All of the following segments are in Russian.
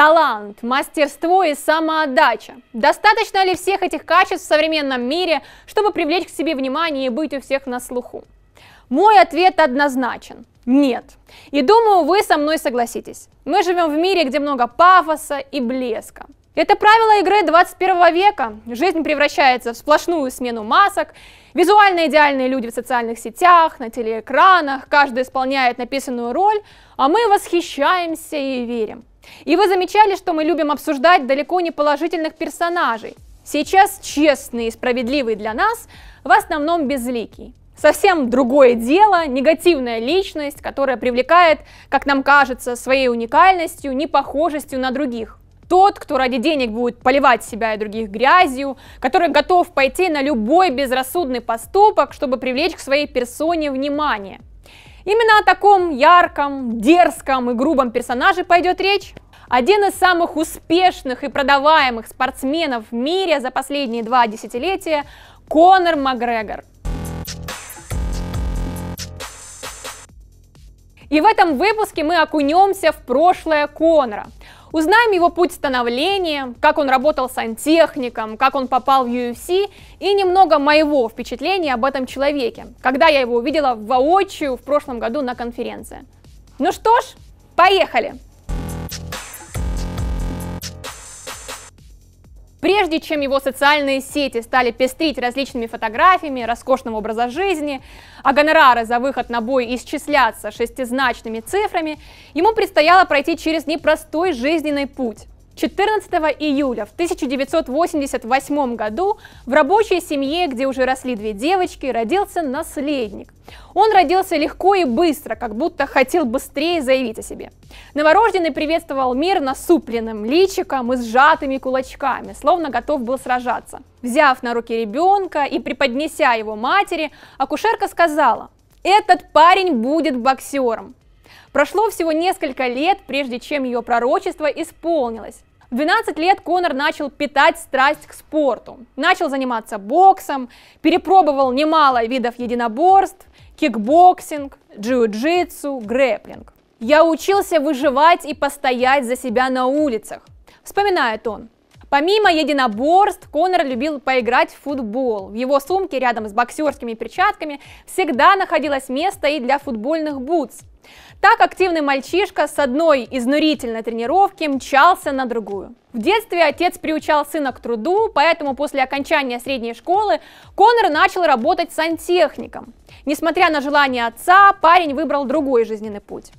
Талант, мастерство и самоотдача. Достаточно ли всех этих качеств в современном мире, чтобы привлечь к себе внимание и быть у всех на слуху? Мой ответ однозначен. Нет. И думаю, вы со мной согласитесь. Мы живем в мире, где много пафоса и блеска. Это правило игры 21 века. Жизнь превращается в сплошную смену масок. Визуально идеальные люди в социальных сетях, на телеэкранах, каждый исполняет написанную роль, а мы восхищаемся и верим. И вы замечали, что мы любим обсуждать далеко не положительных персонажей. Сейчас честный и справедливый для нас в основном безликий. Совсем другое дело, негативная личность, которая привлекает, как нам кажется, своей уникальностью, непохожестью на других. Тот, кто ради денег будет поливать себя и других грязью, который готов пойти на любой безрассудный поступок, чтобы привлечь к своей персоне внимание – Именно о таком ярком, дерзком и грубом персонаже пойдет речь. Один из самых успешных и продаваемых спортсменов в мире за последние два десятилетия – Конор Макгрегор. И в этом выпуске мы окунемся в прошлое Конора – Узнаем его путь становления, как он работал сантехником, как он попал в UFC и немного моего впечатления об этом человеке, когда я его увидела воочию в прошлом году на конференции. Ну что ж, поехали! Прежде чем его социальные сети стали пестрить различными фотографиями роскошного образа жизни, а гонорары за выход на бой исчисляться шестизначными цифрами, ему предстояло пройти через непростой жизненный путь. 14 июля в 1988 году в рабочей семье, где уже росли две девочки, родился наследник. Он родился легко и быстро, как будто хотел быстрее заявить о себе. Новорожденный приветствовал мир насупленным личиком и сжатыми кулачками, словно готов был сражаться. Взяв на руки ребенка и преподнеся его матери, акушерка сказала, «Этот парень будет боксером». Прошло всего несколько лет, прежде чем ее пророчество исполнилось. В 12 лет Конор начал питать страсть к спорту. Начал заниматься боксом, перепробовал немало видов единоборств, кикбоксинг, джиу-джитсу, грэплинг. «Я учился выживать и постоять за себя на улицах», вспоминает он. Помимо единоборств, Конор любил поиграть в футбол. В его сумке рядом с боксерскими перчатками всегда находилось место и для футбольных бутс. Так активный мальчишка с одной изнурительной тренировки мчался на другую. В детстве отец приучал сына к труду, поэтому после окончания средней школы Конор начал работать сантехником. Несмотря на желание отца, парень выбрал другой жизненный путь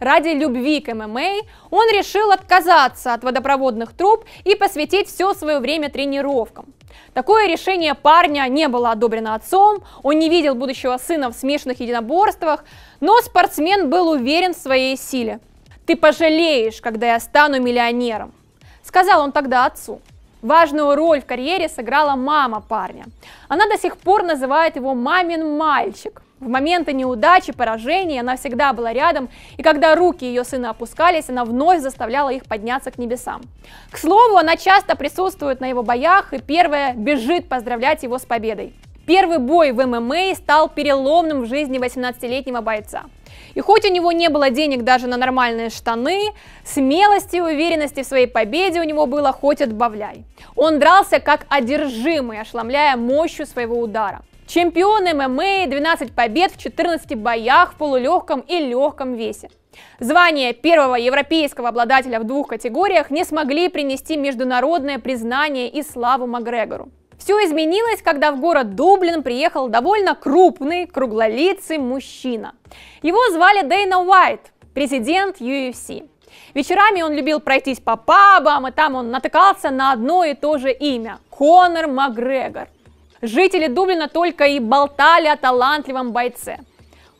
ради любви к ММА, он решил отказаться от водопроводных труб и посвятить все свое время тренировкам. Такое решение парня не было одобрено отцом, он не видел будущего сына в смешанных единоборствах, но спортсмен был уверен в своей силе. «Ты пожалеешь, когда я стану миллионером», — сказал он тогда отцу. Важную роль в карьере сыграла мама парня. Она до сих пор называет его «мамин мальчик». В моменты неудачи, поражений она всегда была рядом, и когда руки ее сына опускались, она вновь заставляла их подняться к небесам. К слову, она часто присутствует на его боях и первая бежит поздравлять его с победой. Первый бой в ММА стал переломным в жизни 18-летнего бойца. И хоть у него не было денег даже на нормальные штаны, смелости и уверенности в своей победе у него было хоть отбавляй. Он дрался как одержимый, ошламляя мощью своего удара. Чемпион ММА, 12 побед в 14 боях в полулегком и легком весе. Звание первого европейского обладателя в двух категориях не смогли принести международное признание и славу Макгрегору. Все изменилось, когда в город Дублин приехал довольно крупный, круглолицый мужчина. Его звали Дейна Уайт, президент UFC. Вечерами он любил пройтись по пабам, и там он натыкался на одно и то же имя – Конор Макгрегор – Жители Дублина только и болтали о талантливом бойце.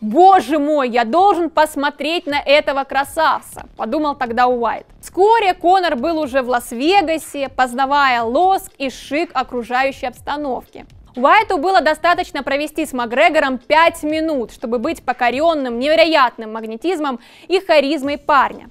Боже мой, я должен посмотреть на этого красавца, подумал тогда Уайт. Вскоре Конор был уже в Лас-Вегасе, познавая лоск и шик окружающей обстановки. Уайту было достаточно провести с Макгрегором 5 минут, чтобы быть покоренным невероятным магнетизмом и харизмой парня.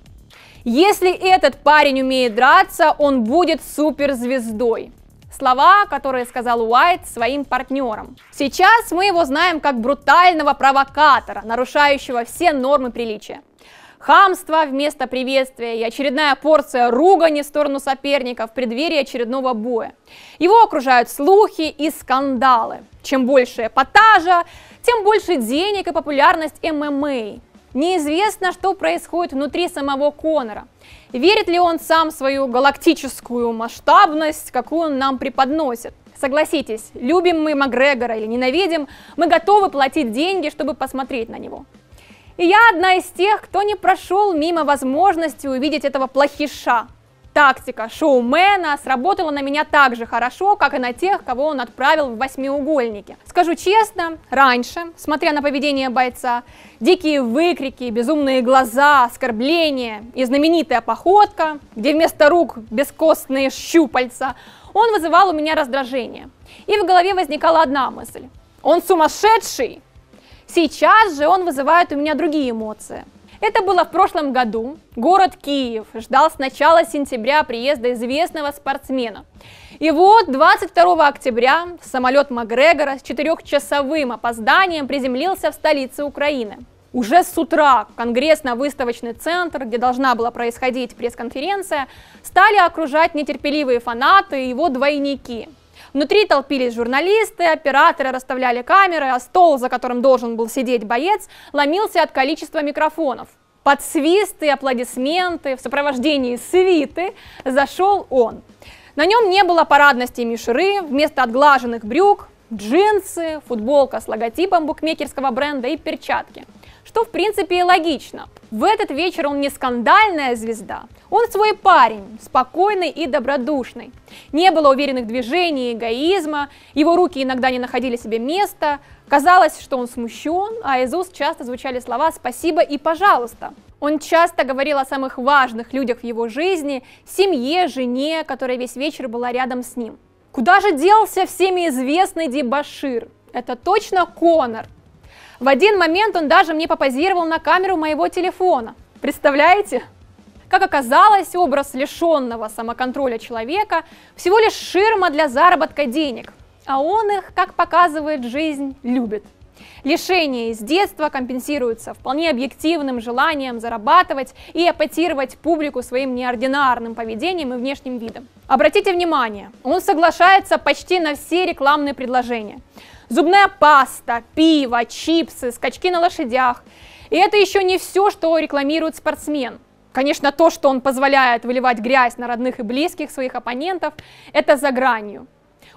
Если этот парень умеет драться, он будет суперзвездой слова, которые сказал Уайт своим партнерам. Сейчас мы его знаем как брутального провокатора, нарушающего все нормы приличия. Хамство вместо приветствия и очередная порция ругани в сторону соперника в преддверии очередного боя. Его окружают слухи и скандалы. Чем больше эпатажа, тем больше денег и популярность ММА. Неизвестно, что происходит внутри самого Конора. Верит ли он сам в свою галактическую масштабность, какую он нам преподносит? Согласитесь, любим мы Макгрегора или ненавидим, мы готовы платить деньги, чтобы посмотреть на него. И я одна из тех, кто не прошел мимо возможности увидеть этого плохиша, Тактика шоумена сработала на меня так же хорошо, как и на тех, кого он отправил в восьмиугольники. Скажу честно, раньше, смотря на поведение бойца, дикие выкрики, безумные глаза, оскорбления и знаменитая походка, где вместо рук бескостные щупальца, он вызывал у меня раздражение. И в голове возникала одна мысль. Он сумасшедший! Сейчас же он вызывает у меня другие эмоции – это было в прошлом году. Город Киев ждал с начала сентября приезда известного спортсмена. И вот 22 октября самолет Макгрегора с четырехчасовым опозданием приземлился в столице Украины. Уже с утра конгрессно-выставочный центр, где должна была происходить пресс-конференция, стали окружать нетерпеливые фанаты и его двойники – Внутри толпились журналисты, операторы расставляли камеры, а стол, за которым должен был сидеть боец, ломился от количества микрофонов. Под свисты аплодисменты в сопровождении свиты зашел он. На нем не было парадности мишуры, вместо отглаженных брюк джинсы, футболка с логотипом букмекерского бренда и перчатки. Что, в принципе, и логично. В этот вечер он не скандальная звезда, он свой парень, спокойный и добродушный. Не было уверенных движений, эгоизма, его руки иногда не находили себе места, казалось, что он смущен, а из уст часто звучали слова «спасибо» и «пожалуйста». Он часто говорил о самых важных людях в его жизни, семье, жене, которая весь вечер была рядом с ним – Куда же делся всеми известный дебашир? Это точно Конор. В один момент он даже мне попозировал на камеру моего телефона. Представляете? Как оказалось, образ лишенного самоконтроля человека всего лишь ширма для заработка денег, а он их, как показывает жизнь, любит. Лишения из детства компенсируются вполне объективным желанием зарабатывать и апатировать публику своим неординарным поведением и внешним видом. Обратите внимание, он соглашается почти на все рекламные предложения. Зубная паста, пиво, чипсы, скачки на лошадях. И это еще не все, что рекламирует спортсмен. Конечно, то, что он позволяет выливать грязь на родных и близких своих оппонентов, это за гранью.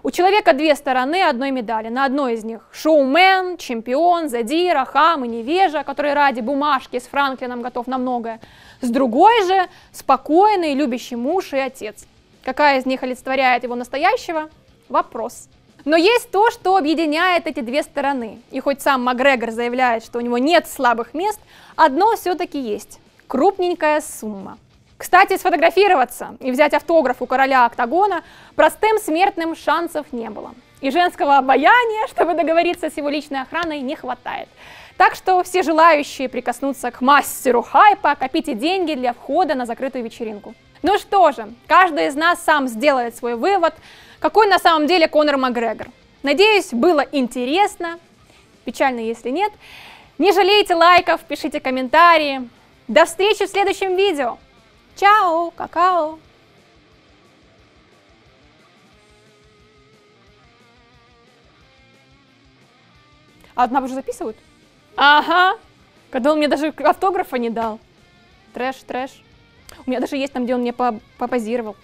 У человека две стороны одной медали. На одной из них шоумен, чемпион, задира, хам и невежа, который ради бумажки с Франклином готов на многое. С другой же спокойный, любящий муж и отец. Какая из них олицетворяет его настоящего? Вопрос. Но есть то, что объединяет эти две стороны. И хоть сам Макгрегор заявляет, что у него нет слабых мест, одно все-таки есть. Крупненькая сумма. Кстати, сфотографироваться и взять автограф у короля октагона простым смертным шансов не было. И женского обаяния, чтобы договориться с его личной охраной, не хватает. Так что все желающие прикоснуться к мастеру хайпа, копите деньги для входа на закрытую вечеринку. Ну что же, каждый из нас сам сделает свой вывод, какой на самом деле Конор Макгрегор. Надеюсь, было интересно. Печально, если нет. Не жалейте лайков, пишите комментарии. До встречи в следующем видео! Чао, какао! А одна уже записывают? Ага. Когда он мне даже автографа не дал. Трэш, трэш. У меня даже есть там, где он мне попозировал.